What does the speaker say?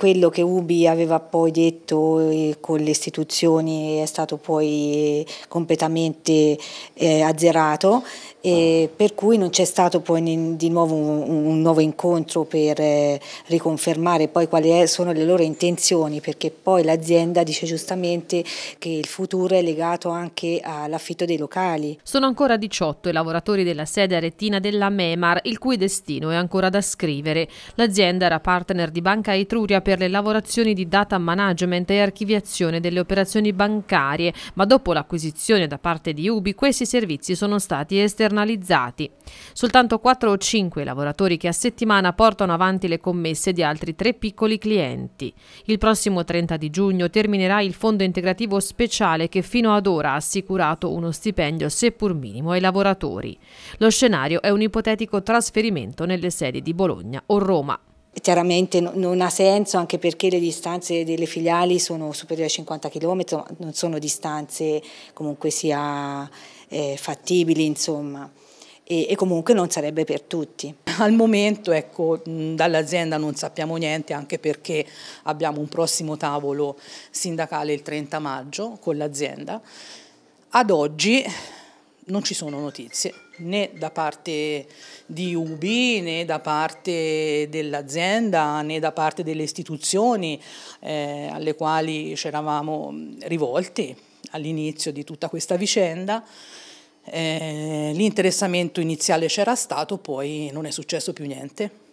Quello che Ubi aveva poi detto eh, con le istituzioni è stato poi eh, completamente eh, azzerato per cui non c'è stato poi di nuovo un, un nuovo incontro per eh, riconfermare poi quali sono le loro intenzioni, perché poi l'azienda dice giustamente che il futuro è legato anche all'affitto dei locali. Sono ancora 18 i lavoratori della sede aretina della Memar, il cui destino è ancora da scrivere. L'azienda era partner di Banca Etruria per le lavorazioni di data management e archiviazione delle operazioni bancarie, ma dopo l'acquisizione da parte di Ubi questi servizi sono stati esternati esternalizzati. Soltanto 4 o 5 lavoratori che a settimana portano avanti le commesse di altri tre piccoli clienti. Il prossimo 30 di giugno terminerà il fondo integrativo speciale che fino ad ora ha assicurato uno stipendio seppur minimo ai lavoratori. Lo scenario è un ipotetico trasferimento nelle sedi di Bologna o Roma. Chiaramente non ha senso anche perché le distanze delle filiali sono superiori ai 50 km, non sono distanze comunque sia eh, fattibili, insomma. E, e, comunque non sarebbe per tutti. Al momento ecco, dall'azienda non sappiamo niente anche perché abbiamo un prossimo tavolo sindacale il 30 maggio con l'azienda. Ad oggi non ci sono notizie né da parte di UBI né da parte dell'azienda né da parte delle istituzioni eh, alle quali ci eravamo rivolti all'inizio di tutta questa vicenda. Eh, l'interessamento iniziale c'era stato, poi non è successo più niente.